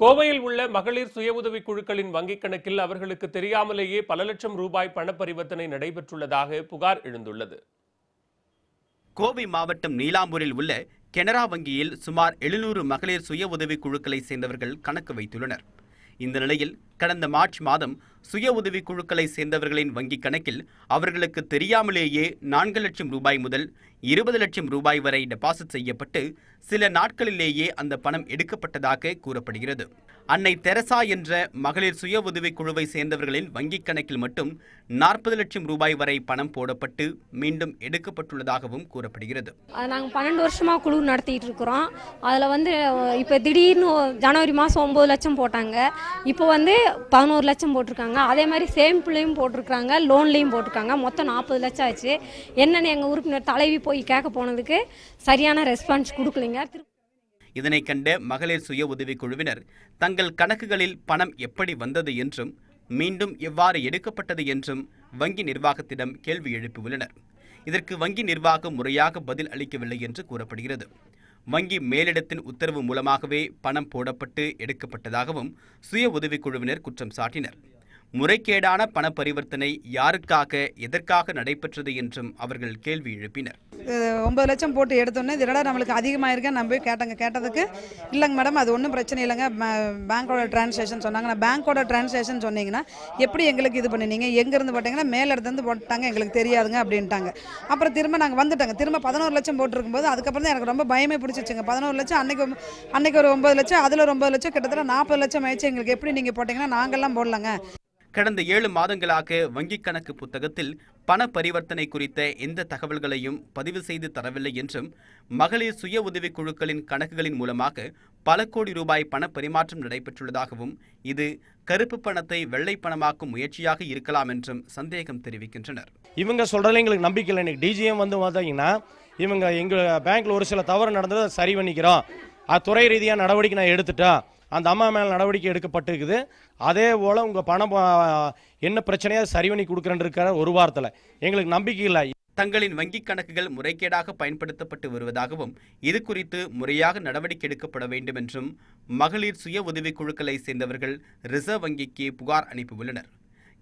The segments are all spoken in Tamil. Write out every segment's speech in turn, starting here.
கோவையில் உள்ள மகளிர் சுய உதவி குழுக்களின் வங்கிக் கணக்கில் அவர்களுக்கு தெரியாமலேயே பல லட்சம் ரூபாய் பண பரிவர்த்தனை நடைபெற்றுள்ளதாக புகார் எழுந்துள்ளது கோவை மாவட்டம் நீலாம்பூரில் உள்ள கெனரா வங்கியில் சுமார் எழுநூறு மகளிர் சுய உதவி குழுக்களை சேர்ந்தவர்கள் கணக்கு வைத்துள்ளனர் இந்த நிலையில் கடந்த மார்ச் மாதம் சுய உதவி குழுக்களை சேர்ந்தவர்களின் வங்கிக் கணக்கில் அவர்களுக்கு தெரியாமலேயே நான்கு லட்சம் ரூபாய் முதல் இருபது லட்சம் ரூபாய் வரை டெபாசிட் செய்யப்பட்டு சில நாட்களிலேயே அந்த பணம் எடுக்கப்பட்டதாக கூறப்படுகிறது அன்னை தெரசா என்ற மகளிர் சுய உதவிக் குழுவை சேர்ந்தவர்களின் வங்கிக் கணக்கில் மட்டும் நாற்பது லட்சம் ரூபாய் வரை பணம் போடப்பட்டு மீண்டும் எடுக்கப்பட்டுள்ளதாகவும் கூறப்படுகிறது நாங்கள் பன்னெண்டு வருஷமாக குழு நடத்திட்டு இருக்கிறோம் அதில் வந்து இப்போ திடீர்னு ஜனவரி மாதம் ஒம்பது லட்சம் போட்டாங்க இப்போ வந்து பதினோரு லட்சம் போட்டிருக்காங்க அதே மாதிரி சேம்பிளையும் போட்டிருக்காங்க லோன்லையும் போட்டிருக்காங்க மொத்தம் நாற்பது லட்சம் ஆச்சு என்னென்ன எங்கள் உறுப்பினர் தலைவி போய் போய் கேட்க போனதுக்கு சரியான ரெஸ்பான்ஸ் கொடுக்கலைங்க இதனை கண்ட மகளிர் சுய உதவிக்குழுவினர் தங்கள் கணக்குகளில் பணம் எப்படி வந்தது என்றும் மீண்டும் எவ்வாறு எடுக்கப்பட்டது என்றும் வங்கி நிர்வாகத்திடம் கேள்வி எழுப்பியுள்ளனர் இதற்கு வங்கி நிர்வாகம் முறையாக பதில் அளிக்கவில்லை என்று கூறப்படுகிறது வங்கி மேலிடத்தின் உத்தரவு மூலமாகவே பணம் போடப்பட்டு எடுக்கப்பட்டதாகவும் சுய உதவிக்குழுவினர் குற்றம் சாட்டினர் முறைகேடான பண பரிவர்த்தனை யாருக்காக எதற்காக நடைபெற்றது என்றும் அவர்கள் கேள்வி எழுப்பினர் ஒம்பது லட்சம் போட்டு எடுத்தோன்னே இதெல்லாம் நம்மளுக்கு அதிகமாக இருக்கேன் நம்ம போய் கேட்டேங்க கேட்டதுக்கு இல்லைங்க மேடம் அது ஒன்றும் பிரச்சனை இல்லைங்க பேங்க்கோட ட்ரான்ஸ்லேஷன் சொன்னாங்க நான் பேங்க்கோட டிரான்சாக்ஷன் சொன்னீங்கன்னா எப்படி எங்களுக்கு இது பண்ணினீங்க எங்கேருந்து போட்டிங்கன்னா மேலே இடத்துலேருந்து போட்டாங்க எங்களுக்கு தெரியாதுங்க அப்படின்ட்டாங்க அப்புறம் திரும்ப நாங்கள் வந்துட்டாங்க திரும்ப பதினோரு லட்சம் போட்டிருக்கும்போது போது அதுக்கப்புறம் தான் எனக்கு ரொம்ப பயமே பிடிச்சிச்சுங்க பதினோரு லட்சம் அன்னைக்கு அன்னைக்கு ஒரு ஒன்பது லட்சம் அதில் ஒரு ஒன்பது லட்சம் கிட்டத்தட்ட நாற்பது லட்சம் ஆயிடுச்சு எங்களுக்கு எப்படி நீங்கள் போட்டிங்கன்னா நாங்கள்லாம் போடலங்க கடந்த ஏழு மாதங்களாக வங்கிக் கணக்கு புத்தகத்தில் பண பரிவர்த்தனை குறித்த எந்த தகவல்களையும் பதிவு செய்து தரவில்லை என்றும் மகளிர் சுய உதவிக் குழுக்களின் கணக்குகளின் மூலமாக பல கோடி ரூபாய் பண பரிமாற்றம் நடைபெற்றுள்ளதாகவும் இது கருப்பு பணத்தை வெள்ளை பணமாக்கும் முயற்சியாக இருக்கலாம் என்றும் சந்தேகம் தெரிவிக்கின்றனர் இவங்க சொல்றதுல எங்களுக்கு நம்பிக்கை இல்லை எனக்கு டிஜிஎம் வந்து பார்த்தீங்கன்னா இவங்க எங்கள் பேங்க்ல ஒரு சில தவறு நடந்ததை சரி பண்ணிக்கிறோம் துறை ரீதியாக நடவடிக்கை நான் எடுத்துட்டேன் அந்த அம்மா மேலே நடவடிக்கை எடுக்கப்பட்டிருக்குது அதே போல் உங்கள் பணம் என்ன பிரச்சனையாக சரி பண்ணி கொடுக்குறேன்னு இருக்கிற ஒரு வாரத்தில் எங்களுக்கு நம்பிக்கை இல்லை தங்களின் வங்கிக் கணக்குகள் முறைகேடாக பயன்படுத்தப்பட்டு வருவதாகவும் இது குறித்து முறையாக நடவடிக்கை எடுக்கப்பட வேண்டும் என்றும் மகளிர் சுய உதவிக் குழுக்களை சேர்ந்தவர்கள் ரிசர்வ் வங்கிக்கு புகார் அனுப்பியுள்ளனர்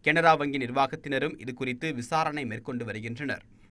கனரா வங்கி நிர்வாகத்தினரும் இது குறித்து விசாரணை மேற்கொண்டு வருகின்றனர்